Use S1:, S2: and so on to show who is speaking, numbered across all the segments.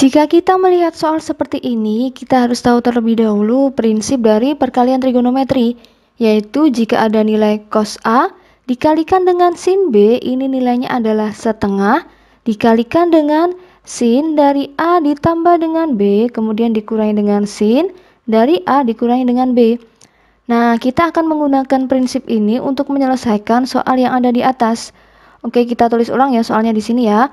S1: Jika kita melihat soal seperti ini, kita harus tahu terlebih dahulu prinsip dari perkalian trigonometri, yaitu jika ada nilai cos A dikalikan dengan sin B, ini nilainya adalah setengah, dikalikan dengan sin dari A ditambah dengan B, kemudian dikurangi dengan sin dari A dikurangi dengan B. Nah, kita akan menggunakan prinsip ini untuk menyelesaikan soal yang ada di atas. Oke, kita tulis ulang ya soalnya di sini ya.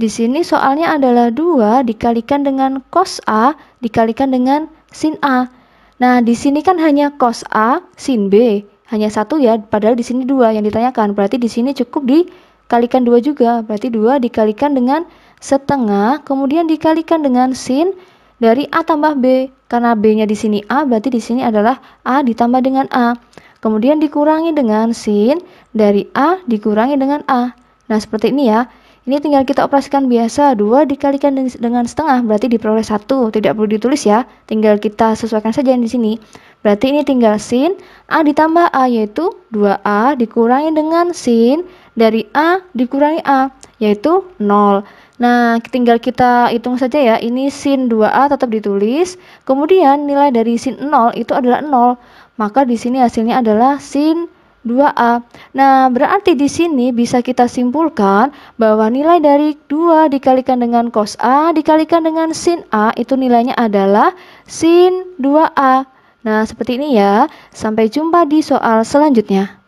S1: Di sini soalnya adalah 2 dikalikan dengan cos A dikalikan dengan sin A. Nah, di sini kan hanya cos A sin B, hanya satu ya, padahal di sini 2 yang ditanyakan. Berarti di sini cukup dikalikan 2 juga. Berarti 2 dikalikan dengan setengah, kemudian dikalikan dengan sin dari A tambah B. Karena B-nya di sini A, berarti di sini adalah A ditambah dengan A. Kemudian dikurangi dengan sin dari A dikurangi dengan A. Nah, seperti ini ya. Ini tinggal kita operasikan biasa, 2 dikalikan dengan setengah berarti diperoleh satu tidak perlu ditulis ya, tinggal kita sesuaikan saja yang di sini. Berarti ini tinggal sin, A ditambah A yaitu 2A dikurangi dengan sin dari A dikurangi A yaitu 0. Nah, tinggal kita hitung saja ya, ini sin 2A tetap ditulis, kemudian nilai dari sin 0 itu adalah 0, maka di sini hasilnya adalah sin 0. 2A. Nah, berarti di sini bisa kita simpulkan bahwa nilai dari 2 dikalikan dengan cos A dikalikan dengan sin A itu nilainya adalah sin 2A. Nah, seperti ini ya. Sampai jumpa di soal selanjutnya.